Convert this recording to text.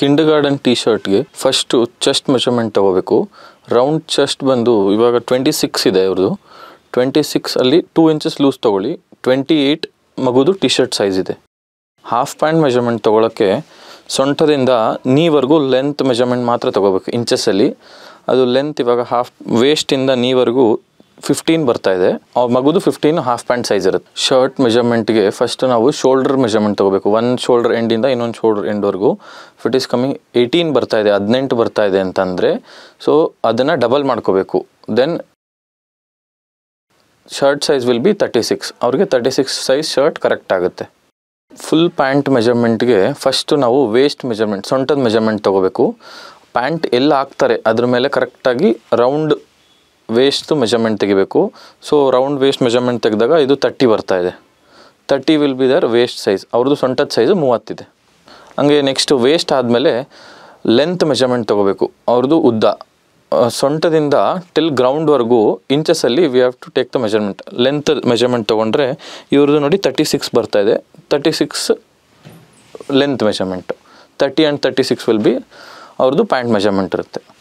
ಕಿಂಡ್ kindergarten T ಶರ್ಟ್ಗೆ first chest measurement ತಗೋಬೇಕು round chest ಬಂದು ಇವಾಗ ಟ್ವೆಂಟಿ ಸಿಕ್ಸ್ ಇದೆ ಅವ್ರದ್ದು ಟ್ವೆಂಟಿ ಸಿಕ್ಸ್ ಅಲ್ಲಿ ಟೂ ಇಂಚಸ್ ಲೂಸ್ ತೊಗೊಳ್ಳಿ ಟ್ವೆಂಟಿ ಏಯ್ಟ್ ಮಗುದು ಟಿ ಶರ್ಟ್ ಸೈಜ್ ಇದೆ ಹಾಫ್ ಪ್ಯಾಂಟ್ ಮೆಷರ್ಮೆಂಟ್ ತೊಗೊಳಕ್ಕೆ ಸೊಂಟದಿಂದ ನೀವರೆಗೂ ಲೆಂತ್ ಮೆಷರ್ಮೆಂಟ್ ಮಾತ್ರ ತೊಗೋಬೇಕು ಇಂಚಸ್ಸಲ್ಲಿ ಅದು ಲೆಂತ್ ಇವಾಗ ಹಾಫ್ ವೇಸ್ಟಿಂದ ನೀವರೆಗೂ ಫಿಫ್ಟೀನ್ ಬರ್ತಾ ಇದೆ ಅವ್ರ ಮಗುದು ಫಿಫ್ಟೀನ್ ಹಾಫ್ ಪ್ಯಾಂಟ್ ಸೈಜ್ ಇರುತ್ತೆ ಶರ್ಟ್ ಮೆಜರ್ಮೆಂಟ್ಗೆ ಫಸ್ಟ್ ನಾವು ಶೋಲ್ಡರ್ ಮೆಜರ್ಮೆಂಟ್ ತಗೋಬೇಕು ಒನ್ ಶೋಲ್ಡರ್ ಎಂಡಿಂದ ಇನ್ನೊಂದು ಶೋಲ್ಡರ್ ಎಂಡ್ವರೆಗೂ ಫಿಟ್ ಈಸ್ ಕಮಿಂಗ್ ಏಯ್ಟೀನ್ ಬರ್ತಾ ಇದೆ ಹದಿನೆಂಟು ಬರ್ತಾ ಇದೆ ಅಂತಂದರೆ ಸೊ ಅದನ್ನು ಡಬಲ್ ಮಾಡ್ಕೋಬೇಕು then shirt size will be thirty six ಅವ್ರಿಗೆ thirty six size shirt correct ಆಗುತ್ತೆ ಫುಲ್ ಪ್ಯಾಂಟ್ ಮೆಜರ್ಮೆಂಟ್ಗೆ ಫಸ್ಟ್ ನಾವು ವೇಸ್ಟ್ ಮೆಜರ್ಮೆಂಟ್ ಸೊಂಟದ ಮೆಜರ್ಮೆಂಟ್ ತೊಗೋಬೇಕು ಪ್ಯಾಂಟ್ ಎಲ್ಲ ಹಾಕ್ತಾರೆ ಅದ್ರ ಮೇಲೆ ಕರೆಕ್ಟಾಗಿ ರೌಂಡ್ ವೇಸ್ಟ್ ಮೆಜರ್ಮೆಂಟ್ ತೆಗಿಬೇಕು ಸೊ ರೌಂಡ್ ವೇಸ್ಟ್ ಮೆಜರ್ಮೆಂಟ್ ತೆಗೆದಾಗ ಇದು ತರ್ಟಿ ಬರ್ತಾ ಇದೆ thirty will be their waist size ಅವ್ರದ್ದು ಸೊಂಟದ ಸೈಜು ಮೂವತ್ತಿದೆ ಹಂಗೆ ನೆಕ್ಸ್ಟ್ ವೇಸ್ಟ್ ಆದಮೇಲೆ ಲೆಂತ್ ಮೆಜರ್ಮೆಂಟ್ ತೊಗೋಬೇಕು ಅವ್ರದ್ದು ಉದ್ದ ಸೊಂಟದಿಂದ ಟಿಲ್ ಗ್ರೌಂಡ್ವರೆಗೂ ಇಂಚಸಲ್ಲಿ V have to take the measurement length measurement ತೊಗೊಂಡ್ರೆ ಇವ್ರದ್ದು ನೋಡಿ ತರ್ಟಿ ಸಿಕ್ಸ್ ಬರ್ತಾ ಇದೆ thirty six length measurement thirty and thirty six will be ಅವ್ರದ್ದು ಪ್ಯಾಂಟ್ ಮೆಜರ್ಮೆಂಟ್ ಇರುತ್ತೆ